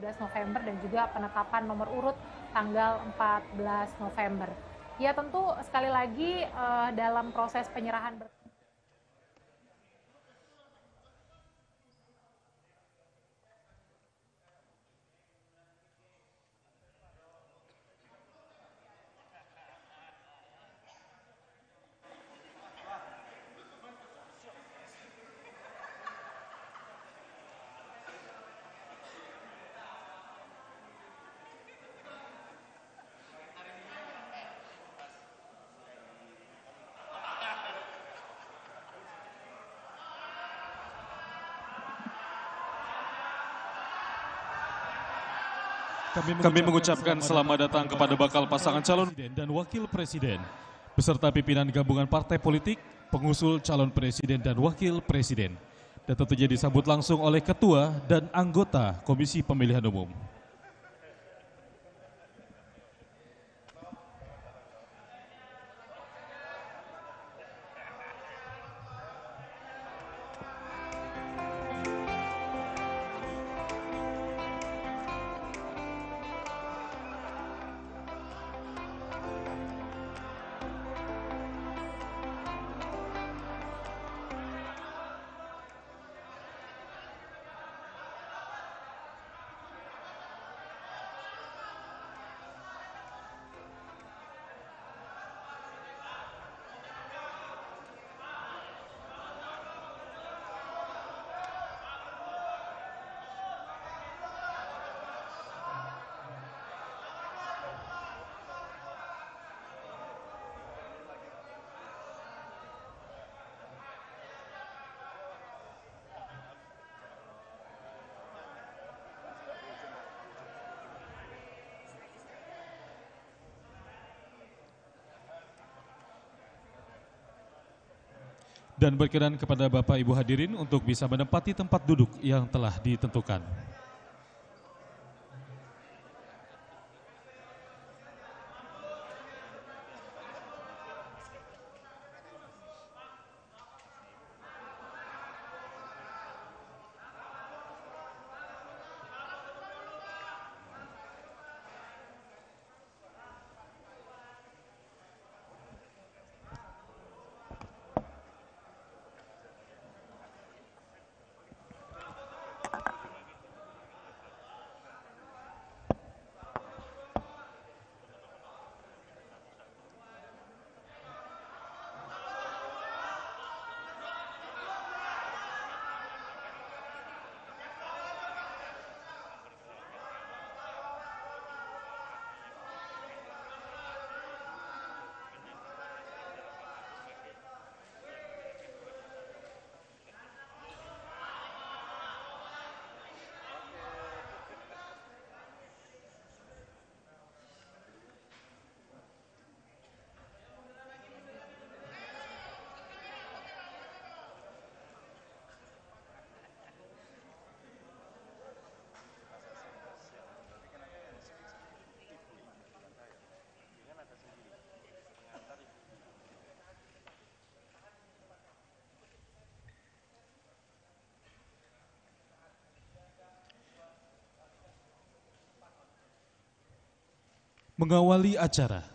13 November dan juga penetapan nomor urut tanggal 14 November. Ya tentu sekali lagi eh, dalam proses penyerahan berkas. Kami mengucapkan selamat datang kepada bakal pasangan calon dan wakil presiden, beserta pimpinan gabungan partai politik, pengusul calon presiden dan wakil presiden. Dan tentunya disambut langsung oleh ketua dan anggota Komisi Pemilihan Umum. dan berkenan kepada Bapak Ibu hadirin untuk bisa menempati tempat duduk yang telah ditentukan. Mengawali acara,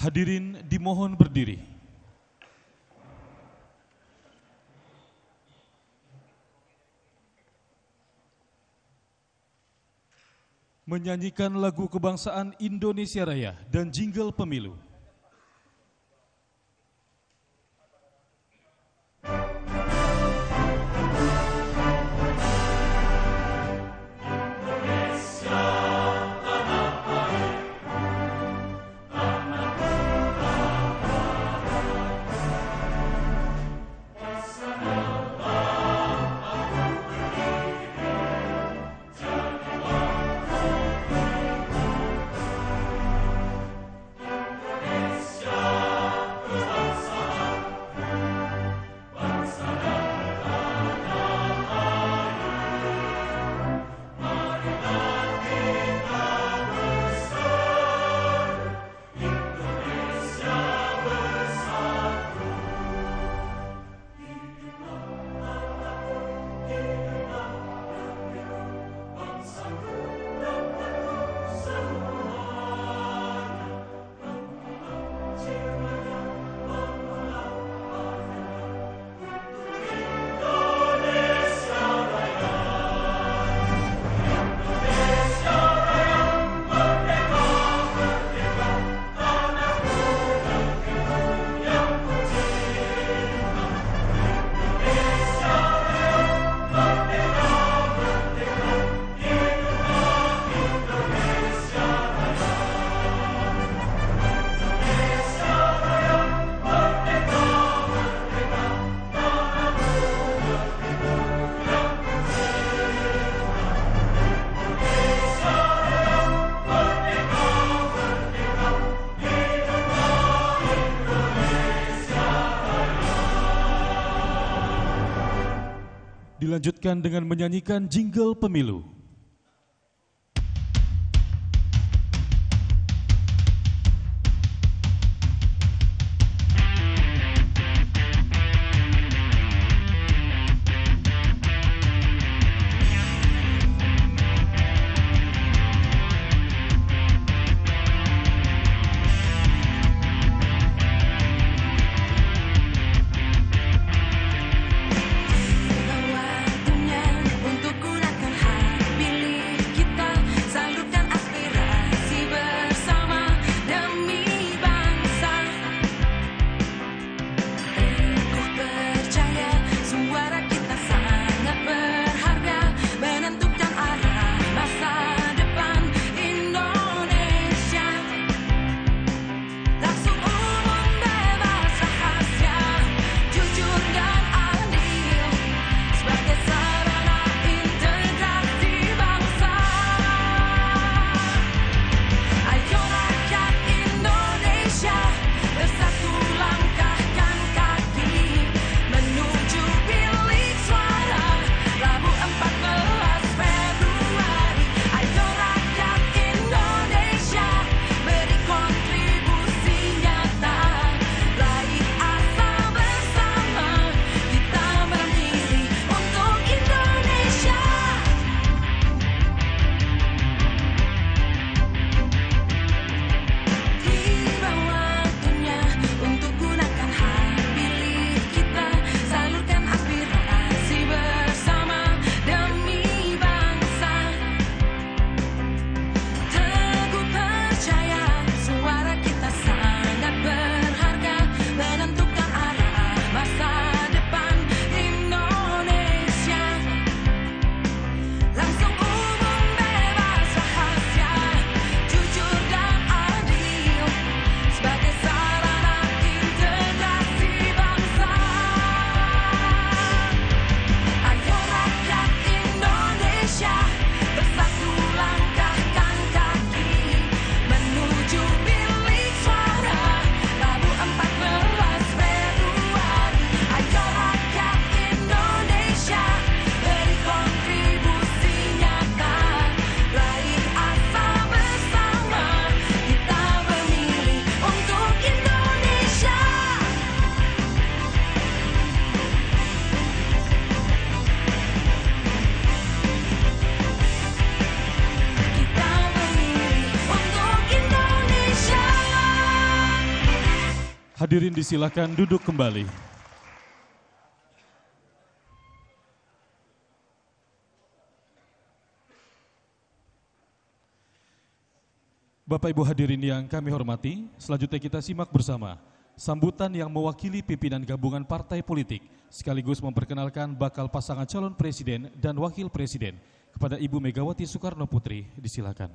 hadirin dimohon berdiri. Menyanyikan lagu kebangsaan Indonesia Raya dan jingle pemilu. dilanjutkan dengan menyanyikan jingle pemilu. silahkan duduk kembali. Bapak Ibu hadirin yang kami hormati, selanjutnya kita simak bersama sambutan yang mewakili pimpinan gabungan partai politik sekaligus memperkenalkan bakal pasangan calon presiden dan wakil presiden kepada Ibu Megawati Soekarno Putri. Disilakan.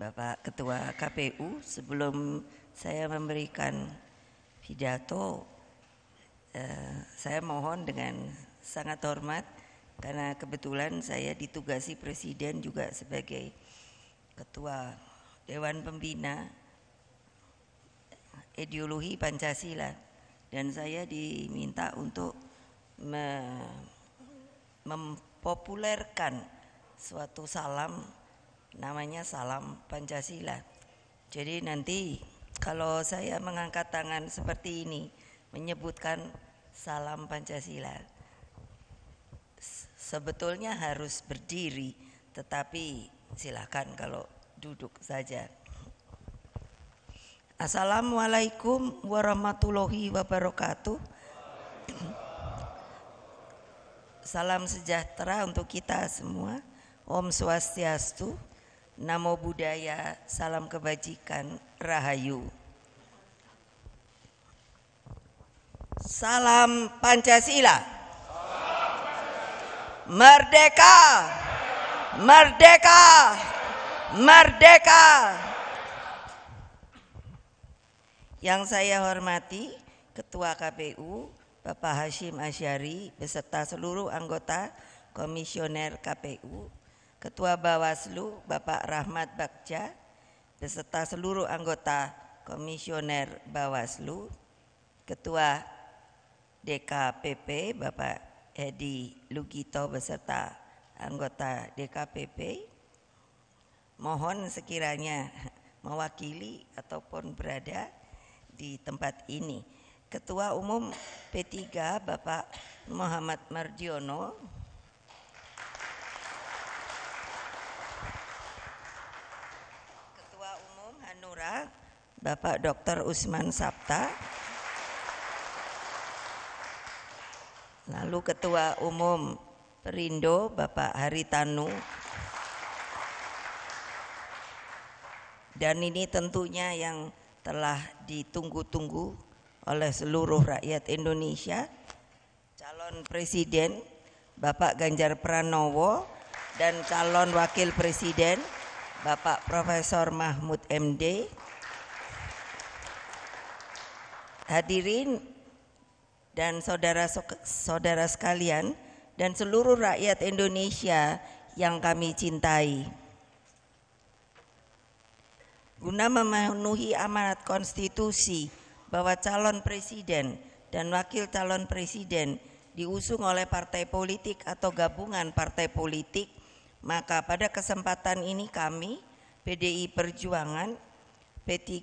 Bapak Ketua KPU sebelum saya memberikan pidato eh, saya mohon dengan sangat hormat karena kebetulan saya ditugasi Presiden juga sebagai Ketua Dewan Pembina Ideologi Pancasila dan saya diminta untuk mempopulerkan suatu salam namanya salam Pancasila. Jadi nanti kalau saya mengangkat tangan seperti ini menyebutkan salam Pancasila. Sebetulnya harus berdiri, tetapi silakan kalau duduk saja. Assalamualaikum warahmatullahi wabarakatuh. Salam sejahtera untuk kita semua. Om Swastiastu. Namo Buddhaya, salam kebajikan, Rahayu. Salam Pancasila. Merdeka. Merdeka. Merdeka. Yang saya hormati Ketua KPU Bapak Hashim Asyari beserta seluruh anggota komisioner KPU Ketua Bawaslu Bapak Rahmat Bagja beserta seluruh anggota Komisioner Bawaslu, Ketua DKPP Bapak Edi Lugito beserta anggota DKPP. Mohon sekiranya mewakili ataupun berada di tempat ini. Ketua Umum P3 Bapak Muhammad Mardiono Bapak Dr. Usman Sabta, lalu Ketua Umum Perindo Bapak Haritanu, dan ini tentunya yang telah ditunggu-tunggu oleh seluruh rakyat Indonesia, calon Presiden Bapak Ganjar Pranowo dan calon Wakil Presiden Bapak Profesor Mahmud MD. Hadirin dan saudara-saudara sekalian dan seluruh rakyat Indonesia yang kami cintai. Guna memenuhi amanat konstitusi bahwa calon presiden dan wakil calon presiden diusung oleh partai politik atau gabungan partai politik maka pada kesempatan ini kami PDI Perjuangan, P3,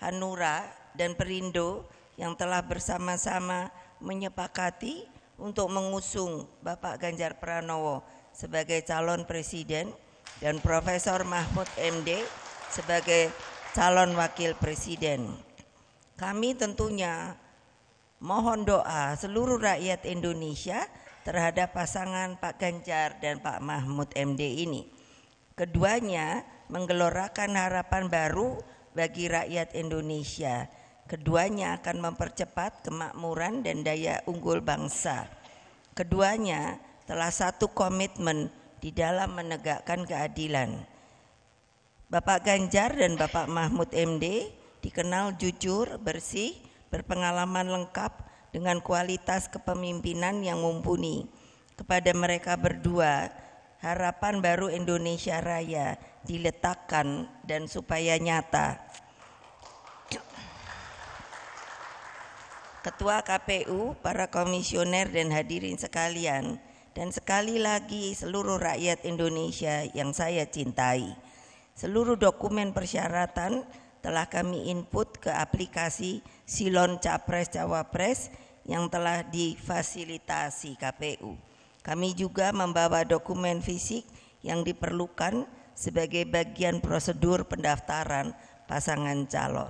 Hanura dan Perindo yang telah bersama-sama menyepakati untuk mengusung Bapak Ganjar Pranowo sebagai calon presiden dan Profesor Mahfud MD sebagai calon wakil presiden. Kami tentunya mohon doa seluruh rakyat Indonesia terhadap pasangan Pak Ganjar dan Pak Mahmud MD ini. Keduanya menggelorakan harapan baru bagi rakyat Indonesia. Keduanya akan mempercepat kemakmuran dan daya unggul bangsa. Keduanya telah satu komitmen di dalam menegakkan keadilan. Bapak Ganjar dan Bapak Mahmud MD dikenal jujur, bersih, berpengalaman lengkap dengan kualitas kepemimpinan yang mumpuni. Kepada mereka berdua, harapan baru Indonesia Raya diletakkan dan supaya nyata. Ketua KPU, para komisioner dan hadirin sekalian, dan sekali lagi seluruh rakyat Indonesia yang saya cintai. Seluruh dokumen persyaratan telah kami input ke aplikasi Silon Capres Cawapres yang telah difasilitasi KPU. Kami juga membawa dokumen fisik yang diperlukan sebagai bagian prosedur pendaftaran pasangan calon.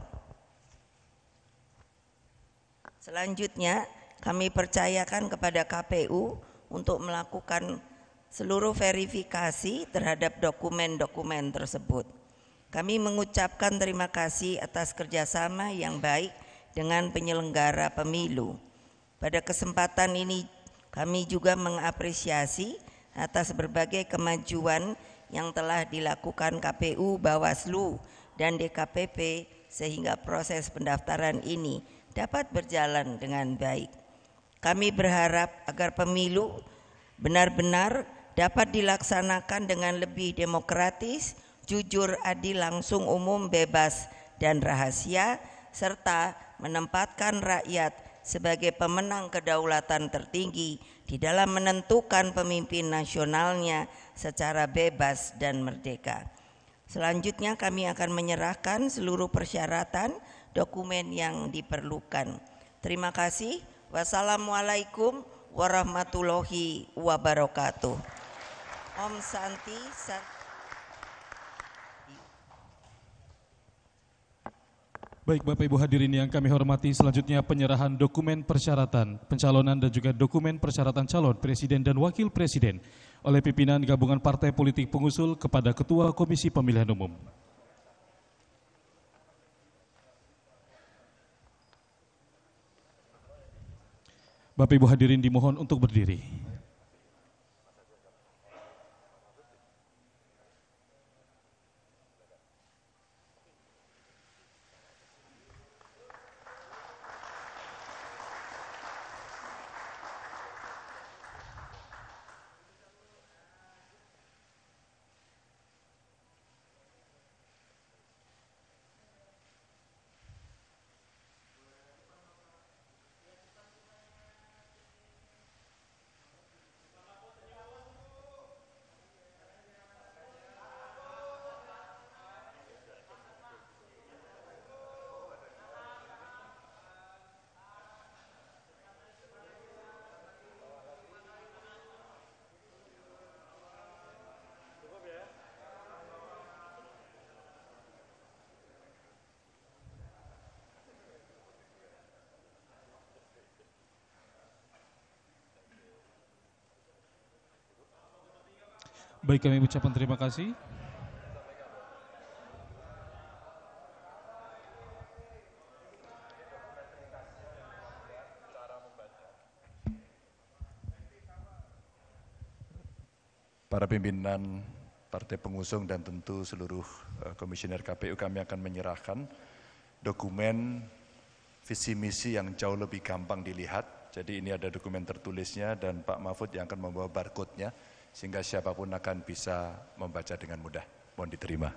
Selanjutnya, kami percayakan kepada KPU untuk melakukan seluruh verifikasi terhadap dokumen-dokumen tersebut. Kami mengucapkan terima kasih atas kerjasama yang baik dengan penyelenggara pemilu. Pada kesempatan ini kami juga mengapresiasi atas berbagai kemajuan yang telah dilakukan KPU, Bawaslu, dan DKPP sehingga proses pendaftaran ini dapat berjalan dengan baik. Kami berharap agar pemilu benar-benar dapat dilaksanakan dengan lebih demokratis, jujur, adil, langsung, umum, bebas, dan rahasia, serta menempatkan rakyat sebagai pemenang kedaulatan tertinggi di dalam menentukan pemimpin nasionalnya secara bebas dan merdeka. Selanjutnya kami akan menyerahkan seluruh persyaratan dokumen yang diperlukan. Terima kasih. Wassalamualaikum warahmatullahi wabarakatuh. Om Santi, Santi. Baik Bapak Ibu hadirin yang kami hormati, selanjutnya penyerahan dokumen persyaratan pencalonan dan juga dokumen persyaratan calon presiden dan wakil presiden oleh pimpinan gabungan partai politik pengusul kepada Ketua Komisi Pemilihan Umum. Bapak Ibu hadirin dimohon untuk berdiri. Baik kami ucapkan terima kasih. Para pimpinan partai pengusung dan tentu seluruh eh, komisioner KPU kami akan menyerahkan dokumen visi misi yang jauh lebih gampang dilihat. Jadi ini ada dokumen tertulisnya dan Pak Mahfud yang akan membawa barcode-nya sehingga siapapun akan bisa membaca dengan mudah. Mohon diterima.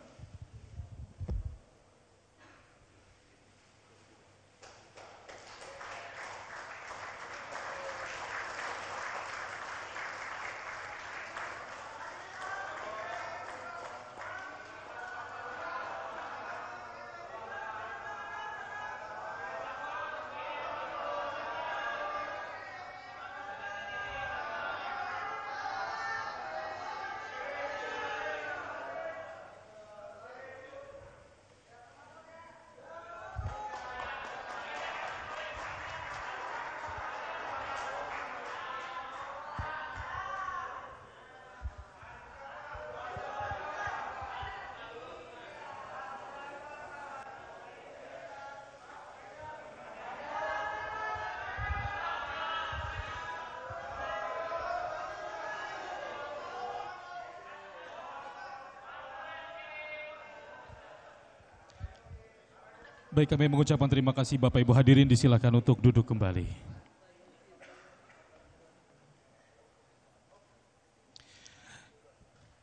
Baik kami mengucapkan terima kasih Bapak Ibu hadirin disilakan untuk duduk kembali.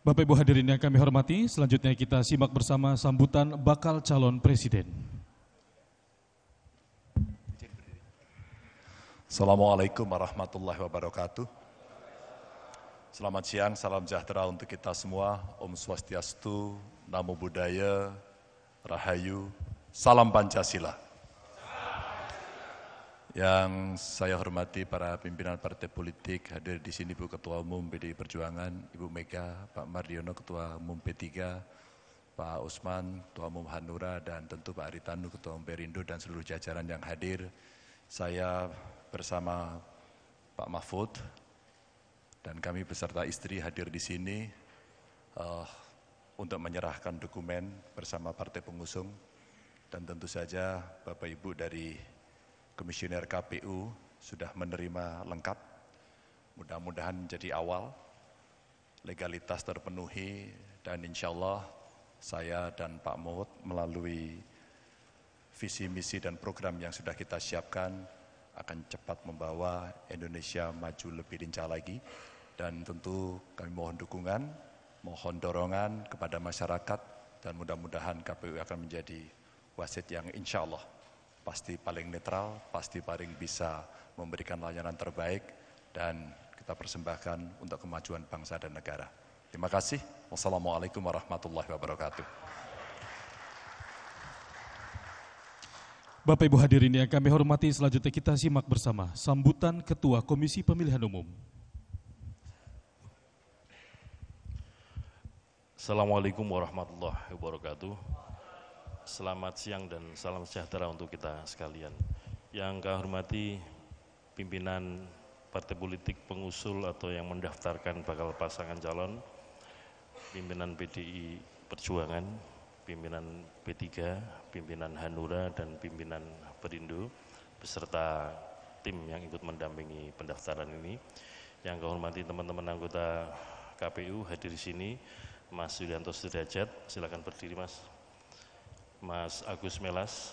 Bapak Ibu hadirin yang kami hormati, selanjutnya kita simak bersama sambutan bakal calon presiden. Assalamualaikum warahmatullahi wabarakatuh. Selamat siang, salam sejahtera untuk kita semua. Om Swastiastu, Namo Buddhaya, Rahayu, Salam Pancasila. Yang saya hormati para pimpinan partai politik, hadir di sini Bu Ketua Umum PDI Perjuangan, Ibu Mega, Pak Mardiono Ketua Umum P3, Pak Usman, Ketua Umum Hanura, dan tentu Pak Aritanu, Ketua Umum Perindo, dan seluruh jajaran yang hadir. Saya bersama Pak Mahfud, dan kami beserta istri hadir di sini uh, untuk menyerahkan dokumen bersama partai pengusung dan tentu saja Bapak Ibu dari Komisioner KPU sudah menerima lengkap. Mudah-mudahan menjadi awal, legalitas terpenuhi, dan insya Allah saya dan Pak Mohd melalui visi misi dan program yang sudah kita siapkan akan cepat membawa Indonesia maju lebih lincah lagi dan tentu kami mohon dukungan, mohon dorongan kepada masyarakat dan mudah-mudahan KPU akan menjadi wasit yang insya Allah pasti paling netral, pasti paling bisa memberikan layanan terbaik dan kita persembahkan untuk kemajuan bangsa dan negara. Terima kasih. Wassalamualaikum warahmatullahi wabarakatuh. Bapak Ibu hadirin yang kami hormati, selanjutnya kita simak bersama sambutan Ketua Komisi Pemilihan Umum. Assalamualaikum warahmatullahi wabarakatuh. Selamat siang dan salam sejahtera untuk kita sekalian. Yang kami hormati pimpinan partai politik pengusul atau yang mendaftarkan bakal pasangan calon, pimpinan PDI Perjuangan, pimpinan P3, pimpinan Hanura dan pimpinan Perindo beserta tim yang ikut mendampingi pendaftaran ini. Yang kami hormati teman-teman anggota KPU hadir di sini, Mas Yulianto Sudrajat, silakan berdiri Mas. Mas Agus Melas,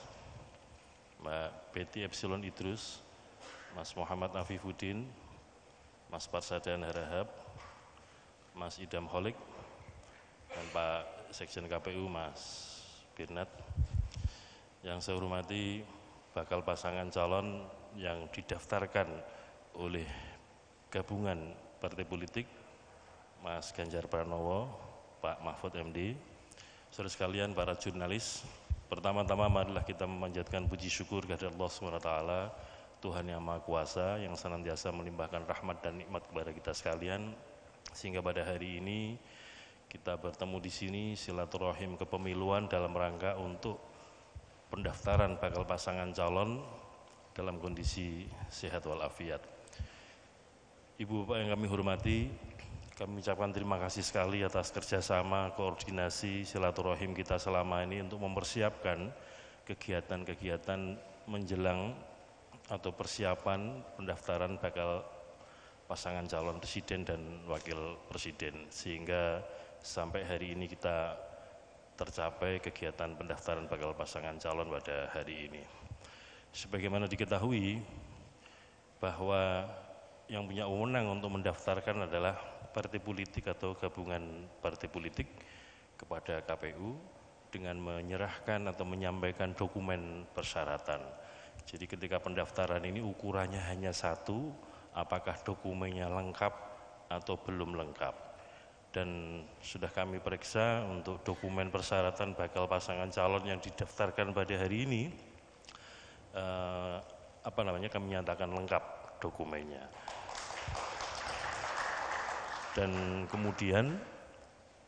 Mbak Betty Epsilon Idrus, Mas Muhammad Afifuddin, Mas Parsadan Harahap, Mas Idam Holik, dan Pak Sekjen KPU Mas Birnat. Yang saya hormati bakal pasangan calon yang didaftarkan oleh gabungan partai politik Mas Ganjar Pranowo, Pak Mahfud MD, saudara sekalian para jurnalis, Pertama-tama marilah kita memanjatkan puji syukur kepada Allah SWT Tuhan yang Maha Kuasa yang senantiasa melimpahkan rahmat dan nikmat kepada kita sekalian sehingga pada hari ini kita bertemu di sini silaturahim kepemiluan dalam rangka untuk pendaftaran bakal pasangan calon dalam kondisi sehat walafiat. Ibu Bapak yang kami hormati, kami ucapkan terima kasih sekali atas kerjasama, koordinasi, silaturahim kita selama ini untuk mempersiapkan kegiatan-kegiatan menjelang atau persiapan pendaftaran bakal pasangan calon presiden dan wakil presiden. Sehingga sampai hari ini kita tercapai kegiatan pendaftaran bakal pasangan calon pada hari ini. Sebagaimana diketahui bahwa yang punya wewenang untuk mendaftarkan adalah partai politik atau gabungan partai politik kepada KPU dengan menyerahkan atau menyampaikan dokumen persyaratan. Jadi ketika pendaftaran ini ukurannya hanya satu, apakah dokumennya lengkap atau belum lengkap. Dan sudah kami periksa untuk dokumen persyaratan bakal pasangan calon yang didaftarkan pada hari ini, eh, apa namanya kami nyatakan lengkap dokumennya. Dan kemudian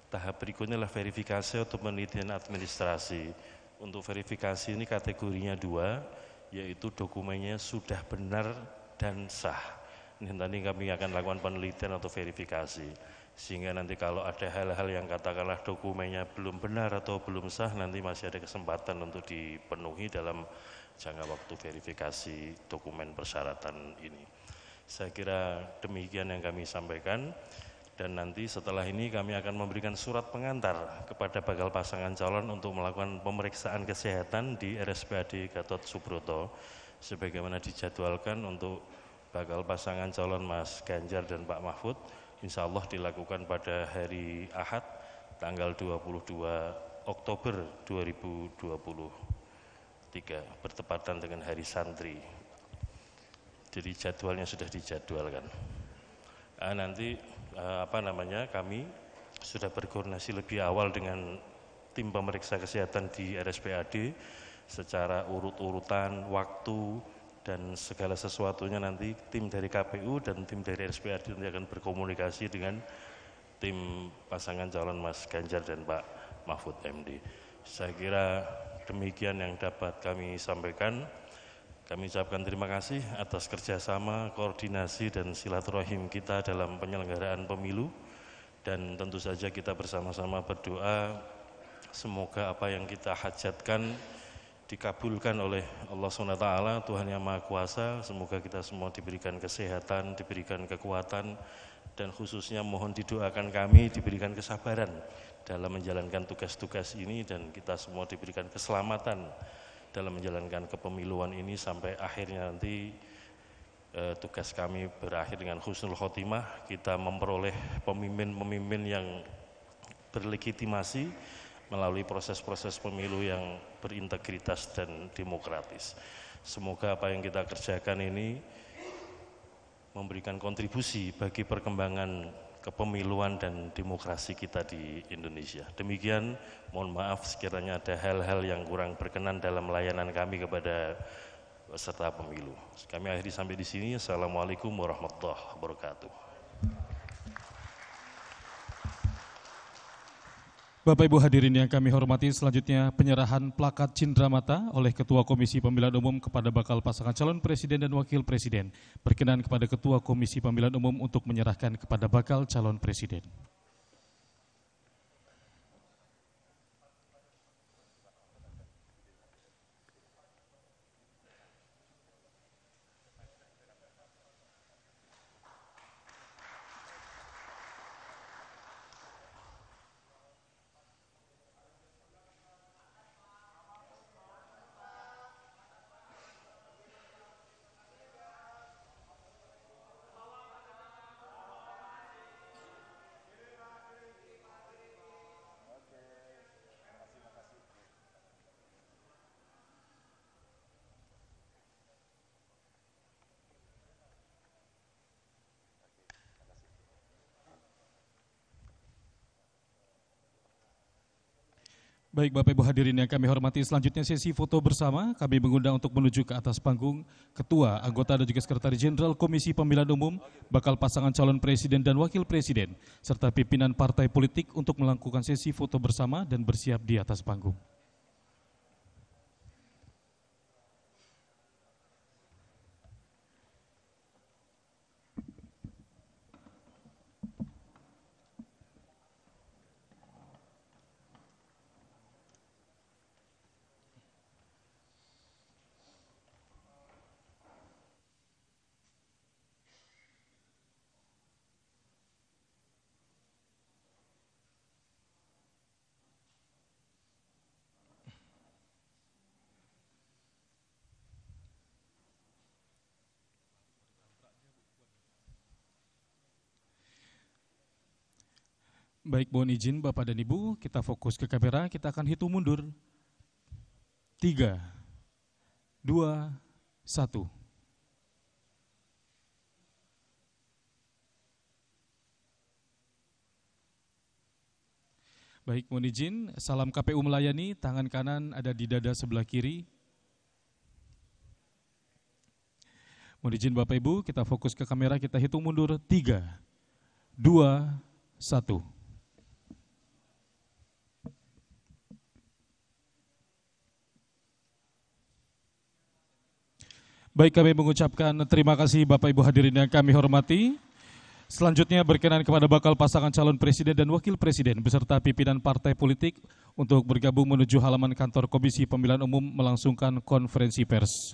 tahap berikutnya adalah verifikasi atau penelitian administrasi. Untuk verifikasi ini kategorinya dua, yaitu dokumennya sudah benar dan sah. Ini nanti kami akan lakukan penelitian atau verifikasi. Sehingga nanti kalau ada hal-hal yang katakanlah dokumennya belum benar atau belum sah, nanti masih ada kesempatan untuk dipenuhi dalam jangka waktu verifikasi dokumen persyaratan ini. Saya kira demikian yang kami sampaikan. Dan nanti setelah ini kami akan memberikan surat pengantar kepada bakal pasangan calon untuk melakukan pemeriksaan kesehatan di RSPAD Gatot Subroto sebagaimana dijadwalkan untuk bakal pasangan calon Mas Ganjar dan Pak Mahfud insya Allah dilakukan pada hari Ahad tanggal 22 Oktober 2023 bertepatan dengan hari santri jadi jadwalnya sudah dijadwalkan nah, nanti Eh, apa namanya kami sudah berkoordinasi lebih awal dengan tim pemeriksa kesehatan di RSPAD secara urut-urutan waktu dan segala sesuatunya nanti tim dari KPU dan tim dari RSPAD nanti akan berkomunikasi dengan tim pasangan calon Mas Ganjar dan Pak Mahfud MD. Saya kira demikian yang dapat kami sampaikan. Kami ucapkan terima kasih atas kerjasama, koordinasi, dan silaturahim kita dalam penyelenggaraan pemilu. Dan tentu saja kita bersama-sama berdoa semoga apa yang kita hajatkan dikabulkan oleh Allah SWT, Tuhan Yang Maha Kuasa. Semoga kita semua diberikan kesehatan, diberikan kekuatan, dan khususnya mohon didoakan kami diberikan kesabaran dalam menjalankan tugas-tugas ini dan kita semua diberikan keselamatan dalam menjalankan kepemiluan ini sampai akhirnya nanti eh, tugas kami berakhir dengan khusnul khotimah kita memperoleh pemimpin-pemimpin yang berlegitimasi melalui proses-proses pemilu yang berintegritas dan demokratis. Semoga apa yang kita kerjakan ini memberikan kontribusi bagi perkembangan kepemiluan dan demokrasi kita di Indonesia. Demikian, mohon maaf sekiranya ada hal-hal yang kurang berkenan dalam layanan kami kepada peserta pemilu. Kami akhiri sampai di sini. Assalamualaikum warahmatullahi wabarakatuh. Bapak Ibu hadirin yang kami hormati, selanjutnya penyerahan plakat cindera mata oleh Ketua Komisi Pemilihan Umum kepada bakal pasangan calon presiden dan wakil presiden. Berkenan kepada Ketua Komisi Pemilihan Umum untuk menyerahkan kepada bakal calon presiden. Baik Bapak Ibu hadirin yang kami hormati, selanjutnya sesi foto bersama kami mengundang untuk menuju ke atas panggung Ketua, Anggota dan juga Sekretaris Jenderal Komisi Pemilihan Umum, bakal pasangan calon Presiden dan Wakil Presiden, serta pimpinan partai politik untuk melakukan sesi foto bersama dan bersiap di atas panggung. Baik, mohon izin Bapak dan Ibu, kita fokus ke kamera, kita akan hitung mundur. Tiga, dua, satu. Baik, mohon izin. Salam KPU melayani, tangan kanan ada di dada sebelah kiri. Mohon izin Bapak Ibu, kita fokus ke kamera, kita hitung mundur. Tiga, dua, satu. Baik kami mengucapkan terima kasih Bapak Ibu hadirin yang kami hormati. Selanjutnya berkenan kepada bakal pasangan calon presiden dan wakil presiden beserta pimpinan partai politik untuk bergabung menuju halaman kantor Komisi Pemilihan Umum melangsungkan konferensi pers.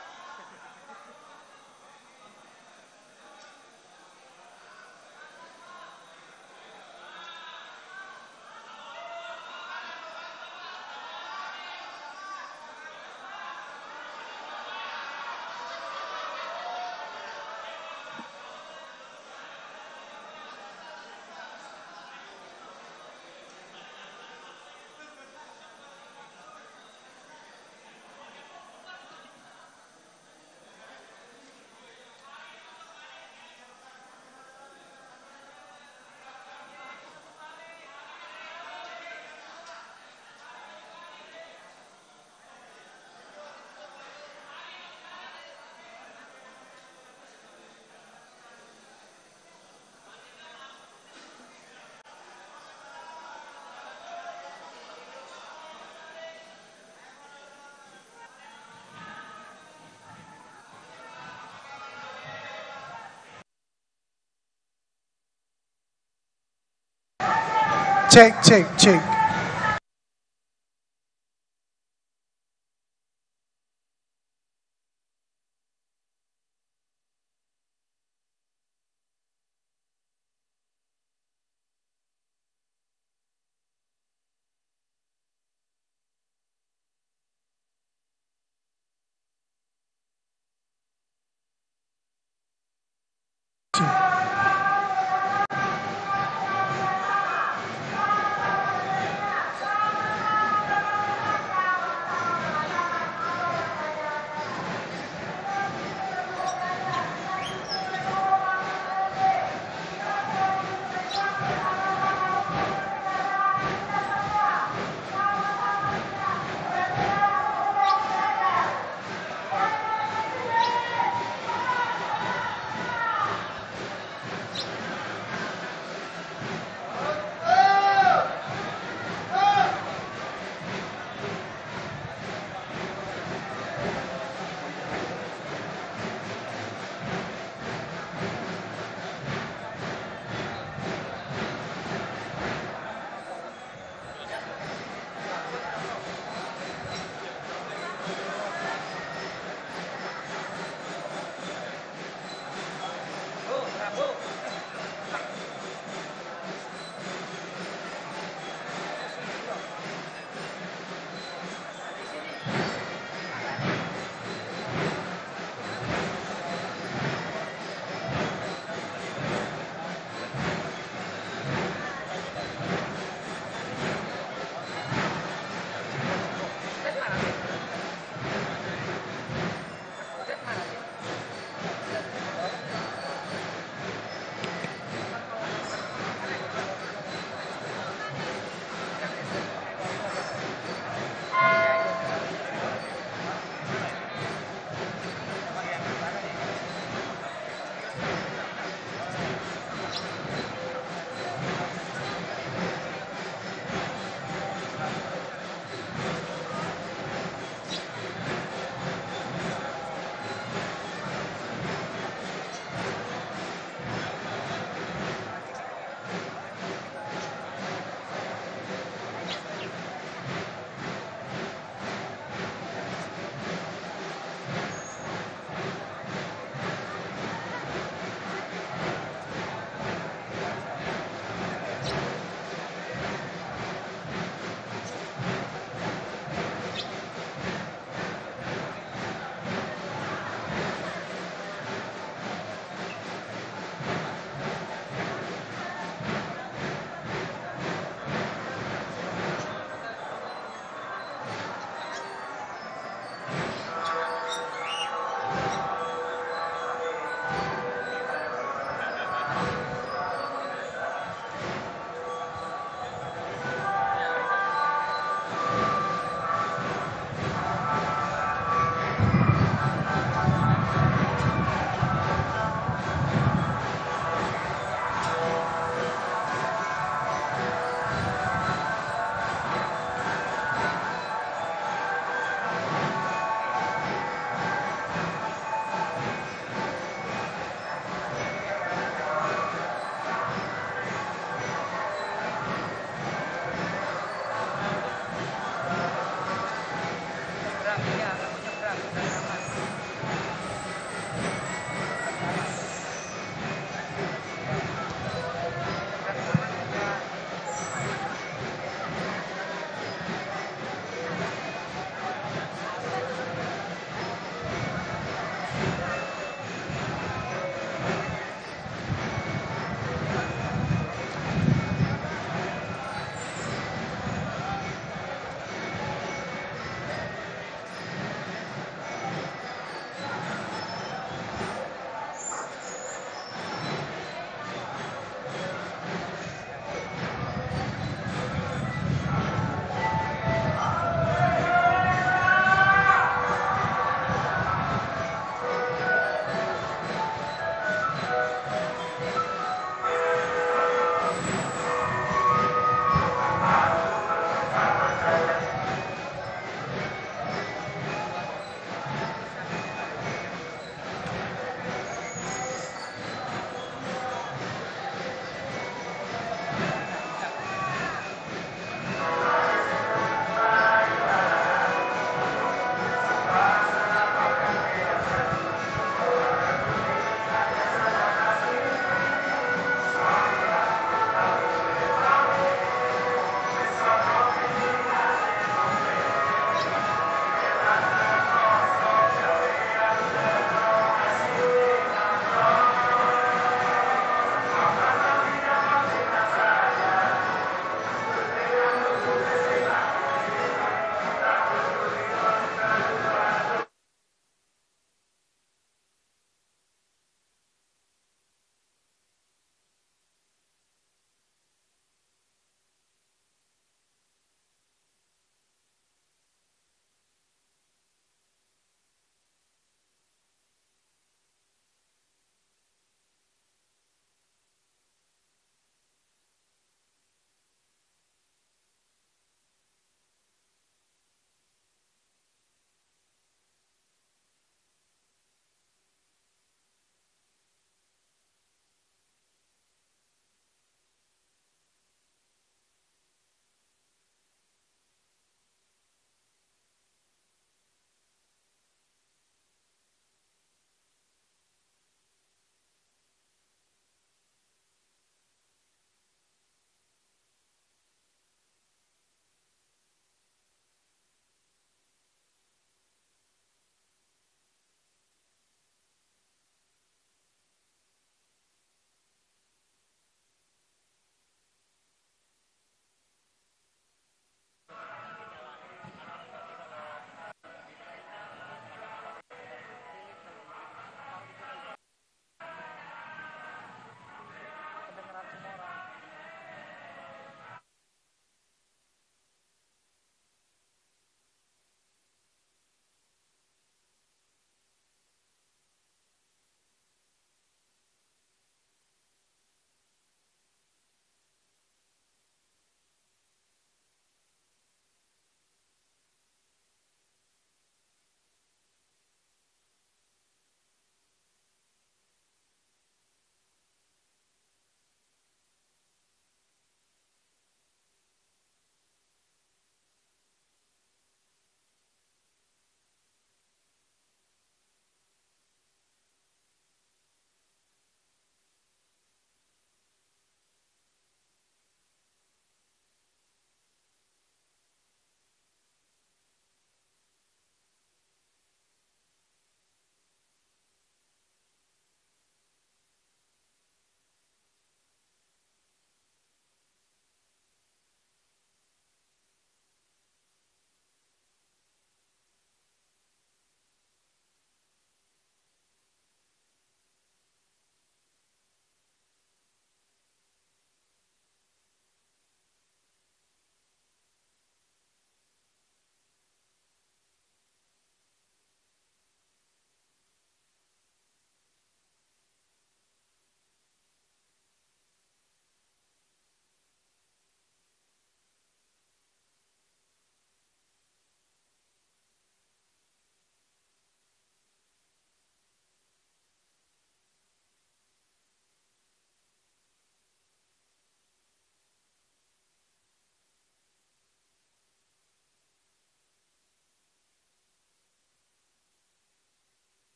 check, check, check.